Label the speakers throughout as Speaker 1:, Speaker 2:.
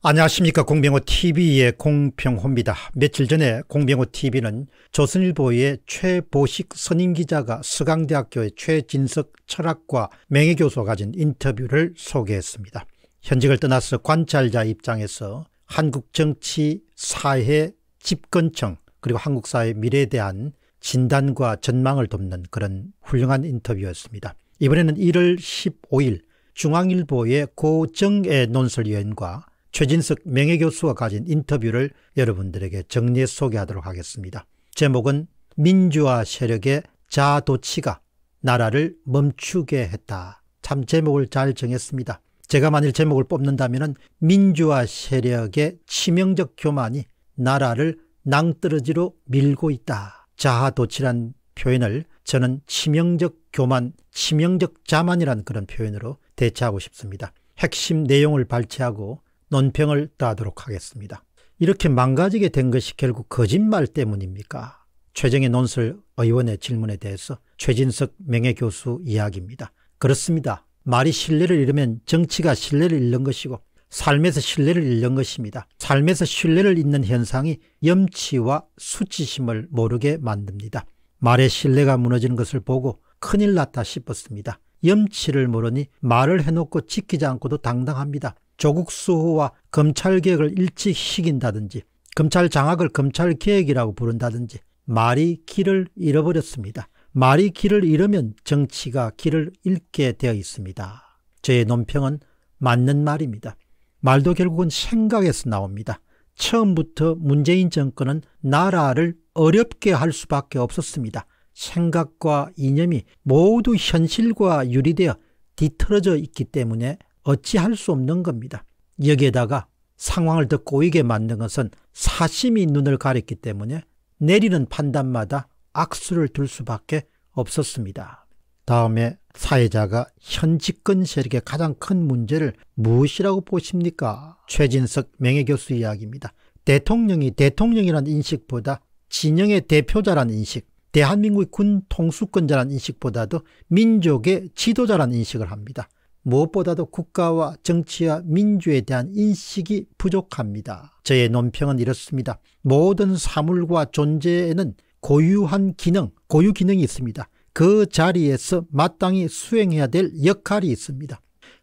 Speaker 1: 안녕하십니까 공병호 TV의 공평호입니다. 며칠 전에 공병호 TV는 조선일보의 최보식 선임 기자가 서강대학교의 최진석 철학과 명예 교수와 가진 인터뷰를 소개했습니다. 현직을 떠나서 관찰자 입장에서 한국 정치, 사회, 집권청 그리고 한국 사회 미래에 대한 진단과 전망을 돕는 그런 훌륭한 인터뷰였습니다. 이번에는 1월 15일 중앙일보의 고정의 논설위원과 최진석 명예교수와 가진 인터뷰를 여러분들에게 정리해 소개하도록 하겠습니다. 제목은 민주화 세력의 자도치가 나라를 멈추게 했다. 참 제목을 잘 정했습니다. 제가 만일 제목을 뽑는다면 민주화 세력의 치명적 교만이 나라를 낭떠러지로 밀고 있다. 자아도치란 표현을 저는 치명적 교만, 치명적 자만이란 그런 표현으로 대체하고 싶습니다. 핵심 내용을 발췌하고 논평을 따도록 하겠습니다. 이렇게 망가지게 된 것이 결국 거짓말 때문입니까? 최정의 논설 의원의 질문에 대해서 최진석 명예교수 이야기입니다. 그렇습니다. 말이 신뢰를 잃으면 정치가 신뢰를 잃는 것이고 삶에서 신뢰를 잃는 것입니다. 삶에서 신뢰를 잃는 현상이 염치와 수치심을 모르게 만듭니다. 말의 신뢰가 무너지는 것을 보고 큰일 났다 싶었습니다. 염치를 모르니 말을 해놓고 지키지 않고도 당당합니다. 조국 수호와 검찰개혁을 일찍시킨다든지 검찰 장악을 검찰개혁이라고 부른다든지 말이 길을 잃어버렸습니다. 말이 길을 잃으면 정치가 길을 잃게 되어 있습니다. 저의 논평은 맞는 말입니다. 말도 결국은 생각에서 나옵니다. 처음부터 문재인 정권은 나라를 어렵게 할 수밖에 없었습니다. 생각과 이념이 모두 현실과 유리되어 뒤틀어져 있기 때문에 어찌할 수 없는 겁니다. 여기에다가 상황을 더 꼬이게 만든 것은 사심이 눈을 가렸기 때문에 내리는 판단마다 악수를 둘 수밖에 없었습니다. 다음에 사회자가 현직권 세력의 가장 큰 문제를 무엇이라고 보십니까? 최진석 명예교수 이야기입니다. 대통령이 대통령이란 인식보다 진영의 대표자란 인식, 대한민국의 군 통수권자란 인식보다도 민족의 지도자란 인식을 합니다. 무엇보다도 국가와 정치와 민주에 대한 인식이 부족합니다. 저의 논평은 이렇습니다. 모든 사물과 존재에는 고유한 기능, 고유 기능이 있습니다. 그 자리에서 마땅히 수행해야 될 역할이 있습니다.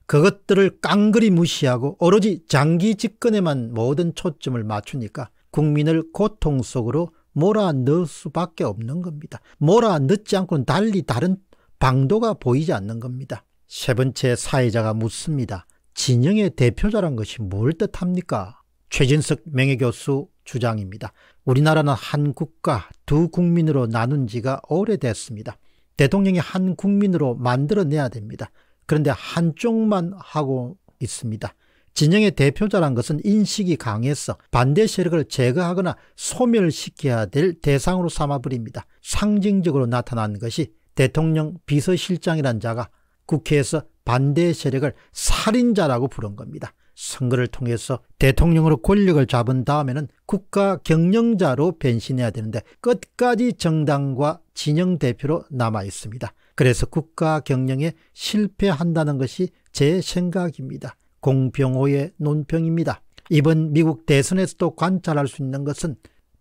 Speaker 1: 그것들을 깡그리 무시하고 오로지 장기 집권에만 모든 초점을 맞추니까 국민을 고통 속으로 몰아넣을 수밖에 없는 겁니다. 몰아넣지 않고는 달리 다른 방도가 보이지 않는 겁니다. 세 번째 사회자가 묻습니다. 진영의 대표자란 것이 뭘 뜻합니까? 최진석 명예교수 주장입니다. 우리나라는 한 국가 두 국민으로 나눈 지가 오래됐습니다. 대통령이 한 국민으로 만들어내야 됩니다. 그런데 한쪽만 하고 있습니다. 진영의 대표자란 것은 인식이 강해서 반대 세력을 제거하거나 소멸시켜야 될 대상으로 삼아버립니다. 상징적으로 나타난 것이 대통령 비서실장이란 자가 국회에서 반대 세력을 살인자라고 부른 겁니다. 선거를 통해서 대통령으로 권력을 잡은 다음에는 국가 경영자로 변신해야 되는데 끝까지 정당과 진영 대표로 남아 있습니다. 그래서 국가 경영에 실패한다는 것이 제 생각입니다. 공병호의 논평입니다. 이번 미국 대선에서도 관찰할 수 있는 것은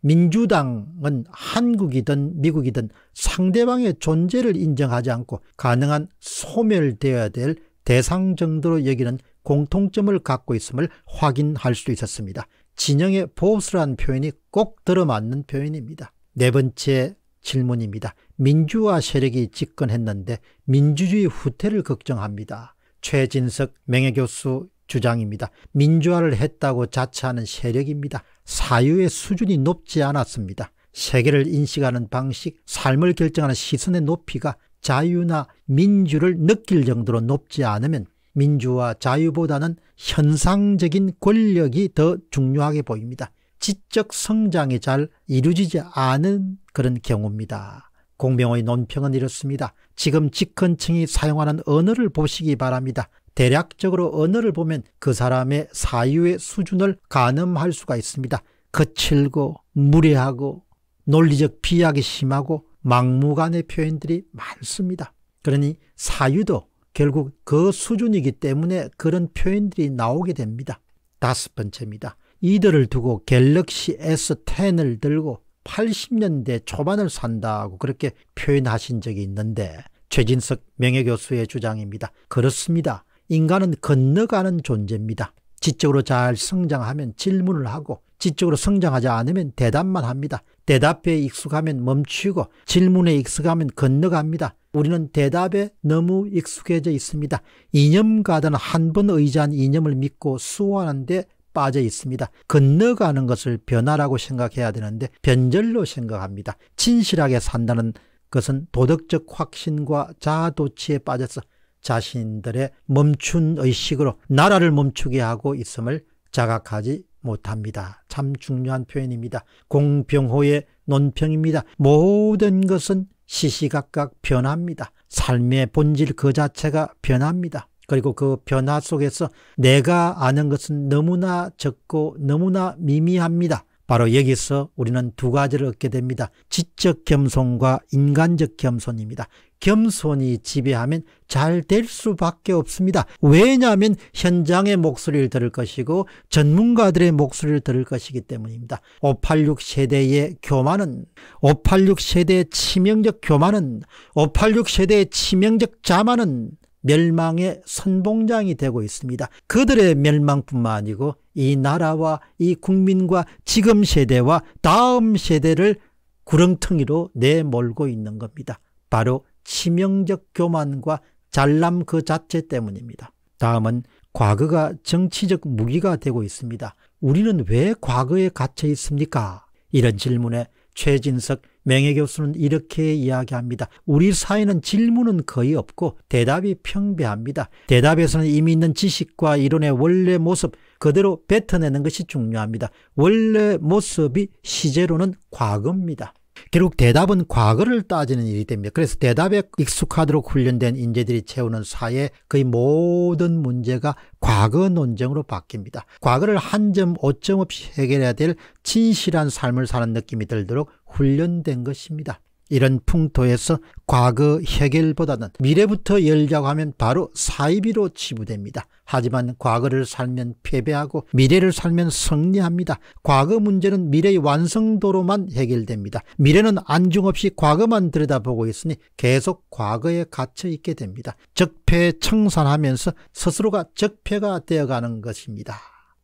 Speaker 1: 민주당은 한국이든 미국이든 상대방의 존재를 인정하지 않고 가능한 소멸되어야 될 대상 정도로 여기는 공통점을 갖고 있음을 확인할 수 있었습니다. 진영의 보수라는 표현이 꼭 들어맞는 표현입니다. 네 번째 질문입니다. 민주화 세력이 집권했는데 민주주의 후퇴를 걱정합니다. 최진석 명예교수 주장입니다. 민주화를 했다고 자처하는 세력입니다. 사유의 수준이 높지 않았습니다. 세계를 인식하는 방식, 삶을 결정하는 시선의 높이가 자유나 민주를 느낄 정도로 높지 않으면 민주와 자유보다는 현상적인 권력이 더 중요하게 보입니다. 지적 성장이 잘 이루어지지 않은 그런 경우입니다. 공명의 논평은 이렇습니다. 지금 직헌층이 사용하는 언어를 보시기 바랍니다. 대략적으로 언어를 보면 그 사람의 사유의 수준을 가늠할 수가 있습니다. 거칠고 무례하고 논리적 비약이 심하고 막무가내 표현들이 많습니다. 그러니 사유도 결국 그 수준이기 때문에 그런 표현들이 나오게 됩니다. 다섯 번째입니다. 이들을 두고 갤럭시 S10을 들고 80년대 초반을 산다고 그렇게 표현하신 적이 있는데 최진석 명예교수의 주장입니다. 그렇습니다. 인간은 건너가는 존재입니다. 지적으로 잘 성장하면 질문을 하고 지적으로 성장하지 않으면 대답만 합니다. 대답에 익숙하면 멈추고 질문에 익숙하면 건너갑니다. 우리는 대답에 너무 익숙해져 있습니다. 이념가든한 번 의지한 이념을 믿고 수호하는데 빠져 있습니다. 건너가는 것을 변화라고 생각해야 되는데 변절로 생각합니다. 진실하게 산다는 것은 도덕적 확신과 자아도취에 빠져서 자신들의 멈춘 의식으로 나라를 멈추게 하고 있음을 자각하지 못합니다. 참 중요한 표현입니다. 공병호의 논평입니다. 모든 것은 시시각각 변합니다. 삶의 본질 그 자체가 변합니다. 그리고 그 변화 속에서 내가 아는 것은 너무나 적고 너무나 미미합니다. 바로 여기서 우리는 두 가지를 얻게 됩니다. 지적 겸손과 인간적 겸손입니다. 겸손이 지배하면 잘 될 수밖에 없습니다. 왜냐하면 현장의 목소리를 들을 것이고 전문가들의 목소리를 들을 것이기 때문입니다. 586 세대의 교만은 586 세대의 치명적 교만은 586 세대의 치명적 자만은 멸망의 선봉장이 되고 있습니다. 그들의 멸망뿐만 아니고 이 나라와 이 국민과 지금 세대와 다음 세대를 구렁텅이로 내몰고 있는 겁니다. 바로 치명적 교만과 잘남 그 자체 때문입니다. 다음은 과거가 정치적 무기가 되고 있습니다. 우리는 왜 과거에 갇혀 있습니까? 이런 질문에 최진석 맹해 교수는 이렇게 이야기합니다. 우리 사회는 질문은 거의 없고 대답이 평배합니다. 대답에서는 이미 있는 지식과 이론의 원래 모습 그대로 뱉어내는 것이 중요합니다. 원래 모습이 시제로는 과거입니다. 결국 대답은 과거를 따지는 일이 됩니다. 그래서 대답에 익숙하도록 훈련된 인재들이 채우는 사회 거의 모든 문제가 과거 논쟁으로 바뀝니다. 과거를 한 점, 오점 없이 해결해야 될 진실한 삶을 사는 느낌이 들도록 훈련된 것입니다. 이런 풍토에서 과거 해결보다는 미래부터 열자고 하면 바로 사이비로 치부됩니다. 하지만 과거를 살면 패배하고 미래를 살면 승리합니다. 과거 문제는 미래의 완성도로만 해결됩니다. 미래는 안중없이 과거만 들여다보고 있으니 계속 과거에 갇혀있게 됩니다. 적폐청산하면서 스스로가 적폐가 되어가는 것입니다.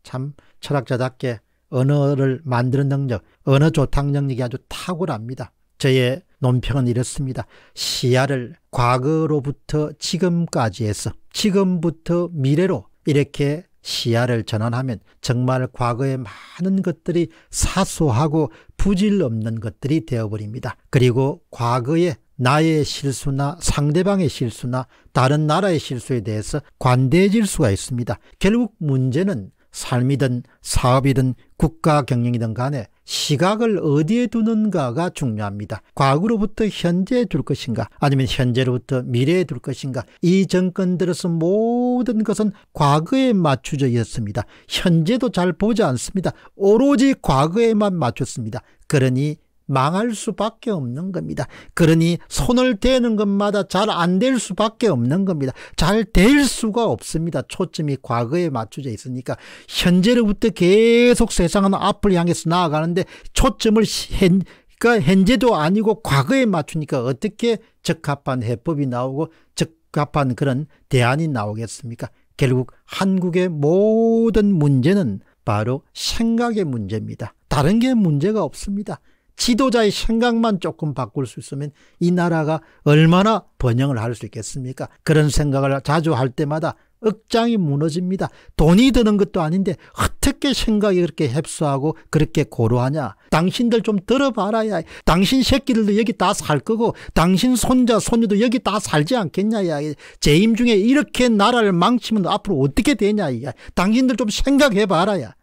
Speaker 1: 참 철학자답게 언어를 만드는 능력, 언어 조탁 능력이 아주 탁월합니다. 저의 논평은 이렇습니다. 시야를 과거로부터 지금까지에서 지금부터 미래로 이렇게 시야를 전환하면 정말 과거의 많은 것들이 사소하고 부질 없는 것들이 되어버립니다. 그리고 과거에 나의 실수나 상대방의 실수나 다른 나라의 실수에 대해서 관대해질 수가 있습니다. 결국 문제는 삶이든 사업이든 국가 경영이든 간에 시각을 어디에 두는가가 중요합니다. 과거로부터 현재에 둘 것인가 아니면 현재로부터 미래에 둘 것인가 이정권들어서 모든 것은 과거에 맞추져 있습니다. 현재도 잘 보지 않습니다. 오로지 과거에만 맞췄습니다. 그러니 망할 수밖에 없는 겁니다. 그러니 손을 대는 것마다 잘 안 될 수밖에 없는 겁니다. 잘 될 수가 없습니다. 초점이 과거에 맞춰져 있으니까 현재로부터 계속 세상은 앞을 향해서 나아가는데 초점을 현, 그러니까 현재도 아니고 과거에 맞추니까 어떻게 적합한 해법이 나오고 적합한 그런 대안이 나오겠습니까? 결국 한국의 모든 문제는 바로 생각의 문제입니다. 다른 게 문제가 없습니다. 지도자의 생각만 조금 바꿀 수 있으면 이 나라가 얼마나 번영을 할 수 있겠습니까? 그런 생각을 자주 할 때마다 억장이 무너집니다. 돈이 드는 것도 아닌데 어떻게 생각이 그렇게 흡수하고 그렇게 고루하냐. 당신들 좀 들어봐라야. 당신 새끼들도 여기 다 살 거고 당신 손자 손녀도 여기 다 살지 않겠냐야. 재임 중에 이렇게 나라를 망치면 앞으로 어떻게 되냐야. 당신들 좀 생각해봐라야.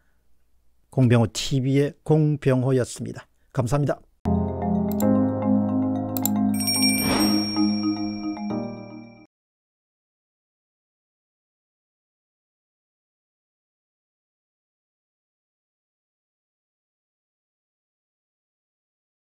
Speaker 1: 공병호 TV의 공병호였습니다. 감사합니다.